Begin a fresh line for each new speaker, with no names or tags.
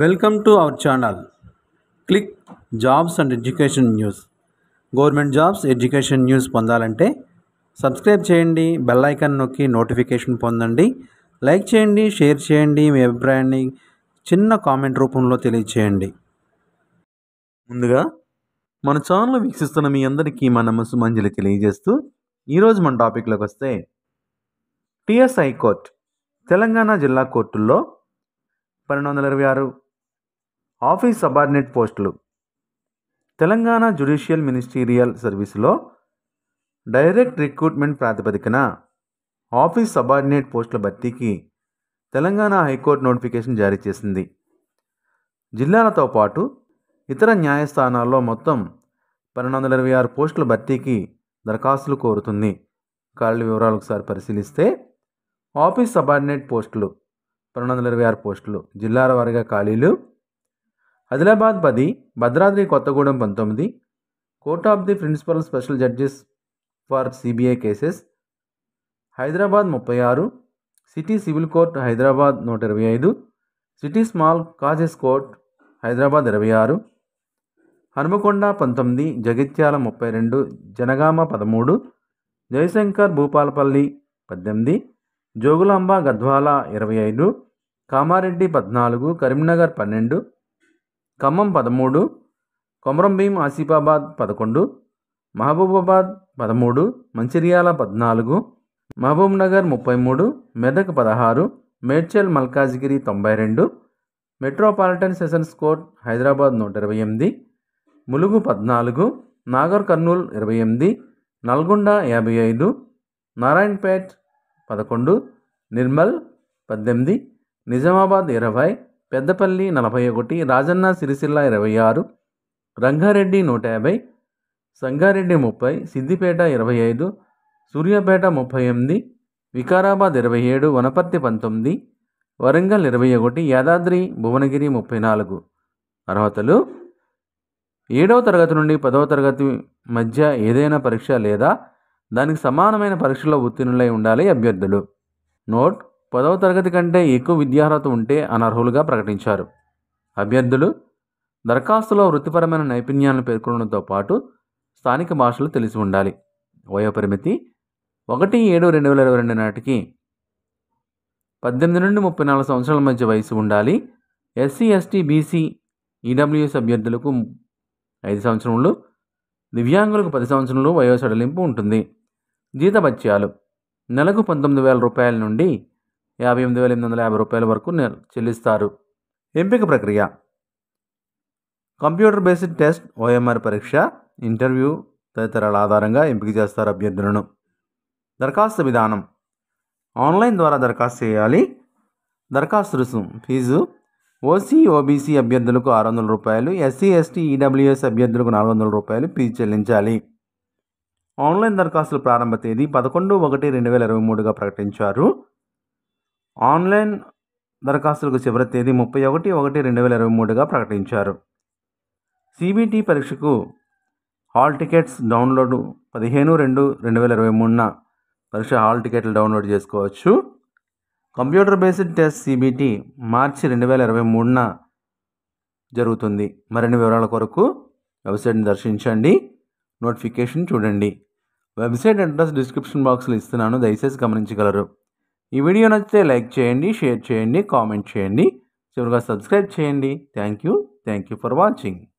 welcome to our channel click jobs and education news government jobs education news పొందాలంటే subscribe చేయండి bell icon నొక్కి notification పొందండి like చేయండి share చేయండి మీ అభిప్రాయాన్ని చిన్న కామెంట్ రూపంలో తెలియచేయండి ముందుగా మన ఛానల్ వీక్షిస్తున్న మీ అందరికీ మా మంజులు తెలియజేస్తూ ఈరోజు మన టాపిక్లోకి వస్తే టిఎస్ఐ కోర్ట్ తెలంగాణ జిల్లా కోర్టుల్లో పన్నెండు వందల ఇరవై ఆరు ఆఫీస్ సబార్డినేట్ పోస్టులు తెలంగాణ జ్యుడిషియల్ మినిస్టీరియల్ సర్వీసులో డైరెక్ట్ రిక్రూట్మెంట్ ప్రాతిపదికన ఆఫీస్ సబార్డినేట్ పోస్టుల భర్తీకి తెలంగాణ హైకోర్టు నోటిఫికేషన్ జారీ చేసింది జిల్లాలతో పాటు ఇతర న్యాయస్థానాల్లో మొత్తం పన్నెండు వందల ఇరవై ఆరు పోస్టుల భర్తీకి దరఖాస్తులు కోరుతుంది కాళ్ళ వివరాలు ఒకసారి పరిశీలిస్తే ఆఫీస్ సబార్డినేట్ పోస్టులు రెండు వందల ఇరవై ఆరు పోస్టులు జిల్లాల వారీగా ఖాళీలు ఆదిలాబాద్ పది భద్రాద్రి కొత్తగూడెం పంతొమ్మిది court of the principal special judges for CBI cases Hyderabad ముప్పై ఆరు సిటీ సివిల్ కోర్ట్ హైదరాబాద్ నూట ఇరవై ఐదు city small causes court Hyderabad ఇరవై ఆరు హనుమకొండ పంతొమ్మిది జగిత్యాల ముప్పై రెండు జనగామ పదమూడు జయశంకర్ భూపాలపల్లి పద్దెనిమిది జోగులాంబ గద్వాల ఇరవై ఐదు కామారెడ్డి పద్నాలుగు కరీంనగర్ పన్నెండు ఖమ్మం పదమూడు కొమరంభీం ఆసిఫాబాద్ పదకొండు మహబూబాబాద్ పదమూడు మంచిర్యాల పద్నాలుగు మహబూబ్నగర్ ముప్పై మూడు మెదక్ పదహారు మేడ్చల్ మల్కాజ్గిరి తొంభై రెండు మెట్రోపాలిటన్ సెషన్స్ కోర్ట్ హైదరాబాద్ నూట ఇరవై ఎనిమిది ములుగు పద్నాలుగు నాగర్ కర్నూల్ ఇరవై ఎనిమిది నల్గొండ యాభై ఐదు నారాయణపేట్ పదకొండు నిర్మల్ పద్దెనిమిది నిజామాబాద్ ఇరవై పెద్దపల్లి నలభై ఒకటి రాజన్న సిరిసిల్ల ఇరవై ఆరు రంగారెడ్డి నూట యాభై సంగారెడ్డి ముప్పై సిద్దిపేట ఇరవై ఐదు సూర్యాపేట ముప్పై ఎనిమిది వికారాబాద్ ఇరవై ఏడు వనపర్తి పంతొమ్మిది వరంగల్ ఇరవై ఒకటి యాదాద్రి భువనగిరి ముప్పై నాలుగు అర్హతలు ఏడవ తరగతి నుండి పదవ తరగతి మధ్య ఏదైనా పరీక్ష లేదా దానికి సమానమైన పరీక్షలో ఉత్తీర్ణులై ఉండాలి అభ్యర్థులు నోట్ పదవ తరగతి కంటే ఎక్కువ విద్యార్హత ఉంటే అనర్హులుగా ప్రకటించారు అభ్యర్థులు దరఖాస్తులో వృత్తిపరమైన నైపుణ్యాలను పేర్కొనడంతో పాటు స్థానిక భాషలు తెలిసి ఉండాలి వయోపరిమితి ఒకటి ఏడు రెండు వేల ఇరవై రెండు నాటికి పద్దెనిమిది నుండి ముప్పై నాలుగు సంవత్సరాల మధ్య వయసు ఉండాలి ఎస్సీ ఎస్టీ బీసీ ఈడబ్ల్యూఎస్ అభ్యర్థులకు ఐదు సంవత్సరములు దివ్యాంగులకు పది సంవత్సరంలో వయో సడలింపు ఉంటుంది జీతభత్యాలు నెలకు పంతొమ్మిది వేల రూపాయల నుండి యాభై ఎనిమిది వేల ఎనిమిది వందల యాభై రూపాయల వరకు చెల్లిస్తారు ఎంపిక ప్రక్రియ కంప్యూటర్ బేస్డ్ టెస్ట్ ఓఎంఆర్ పరీక్ష ఇంటర్వ్యూ తదితరాల ఆధారంగా ఎంపిక చేస్తారు అభ్యర్థులను దరఖాస్తు విధానం ఆన్లైన్ ద్వారా దరఖాస్తు చేయాలి దరఖాస్తు రుసుం ఫీజు ఓసీ ఓబీసీ అభ్యర్థులకు ఆరు వందల రూపాయలు ఎస్సీ ఎస్టీ ఈడబ్ల్యూఎస్ అభ్యర్థులకు నాలుగు వందల రూపాయలు ఫీజు చెల్లించాలి ఆన్లైన్ దరఖాస్తుల ప్రారంభ తేదీ పదకొండు ఒకటి రెండు వేల ఇరవై మూడుగా ప్రకటించారు ఆన్లైన్ దరఖాస్తులకు చివరి తేదీ ముప్పై ఒకటి ఒకటి రెండు వేల ఇరవై మూడుగా ప్రకటించారు సిబిటి పరీక్షకు హాల్ టికెట్స్ డౌన్లోడ్ పదిహేను రెండు రెండు వేల ఇరవై మూడున పరీక్ష హాల్ టికెట్లు డౌన్లోడ్ చేసుకోవచ్చు కంప్యూటర్ బేస్డ్ టెస్ట్ సిబిటి మార్చి రెండు వేల ఇరవై మూడున జరుగుతుంది మరిన్ని వివరాల కొరకు వెబ్సైట్ని దర్శించండి నోటిఫికేషన్ చూడండి వెబ్సైట్ అడ్రస్ డిస్క్రిప్షన్ బాక్స్లో ఇస్తున్నాను దయచేసి గమనించగలరు ఈ వీడియో నచ్చితే లైక్ చేయండి షేర్ చేయండి కామెంట్ చేయండి చివరిగా సబ్స్క్రైబ్ చేయండి thank you thank you for watching